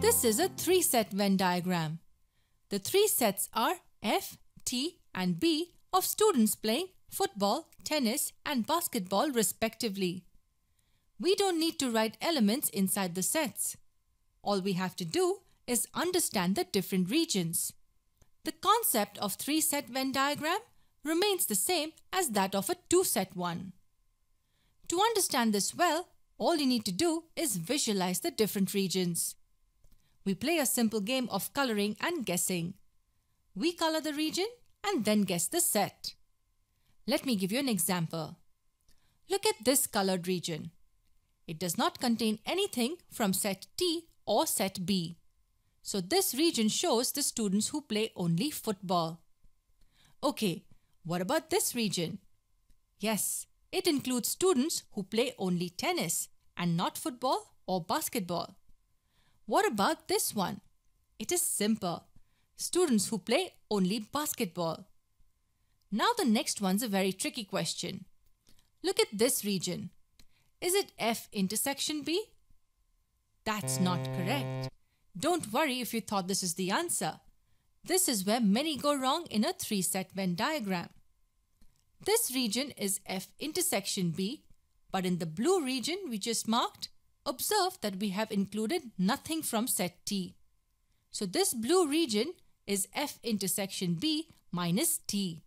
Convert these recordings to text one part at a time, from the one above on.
This is a three-set Venn diagram. The three sets are F, T and B of students playing football, tennis and basketball respectively. We don't need to write elements inside the sets. All we have to do is understand the different regions. The concept of three-set Venn diagram remains the same as that of a two-set one. To understand this well, all you need to do is visualize the different regions we play a simple game of coloring and guessing. We color the region and then guess the set. Let me give you an example. Look at this colored region. It does not contain anything from set T or set B. So this region shows the students who play only football. Okay, what about this region? Yes, it includes students who play only tennis and not football or basketball. What about this one? It is simple. Students who play only basketball. Now the next one's a very tricky question. Look at this region. Is it F intersection B? That's not correct. Don't worry if you thought this is the answer. This is where many go wrong in a three-set Venn diagram. This region is F intersection B, but in the blue region we just marked, Observe that we have included nothing from set T. So this blue region is F intersection B minus T.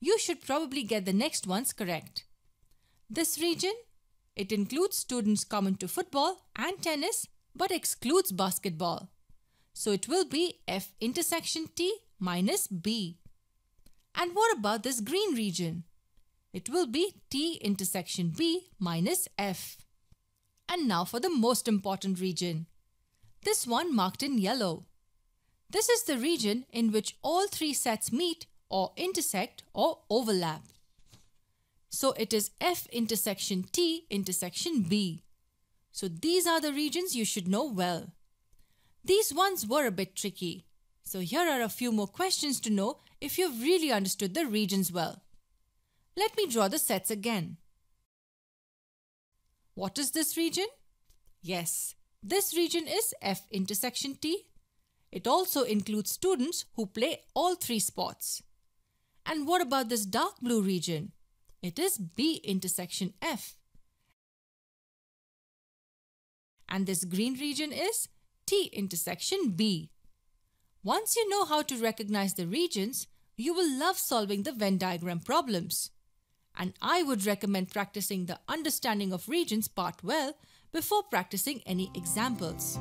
You should probably get the next ones correct. This region, it includes students common to football and tennis but excludes basketball. So it will be F intersection T minus B. And what about this green region? It will be T intersection B minus F. And now for the most important region. This one marked in yellow. This is the region in which all three sets meet or intersect or overlap. So it is F intersection T intersection B. So these are the regions you should know well. These ones were a bit tricky. So here are a few more questions to know if you've really understood the regions well. Let me draw the sets again. What is this region? Yes, this region is F intersection T. It also includes students who play all three sports. And what about this dark blue region? It is B intersection F. And this green region is T intersection B. Once you know how to recognize the regions, you will love solving the Venn diagram problems and I would recommend practicing the understanding of regions part well before practicing any examples.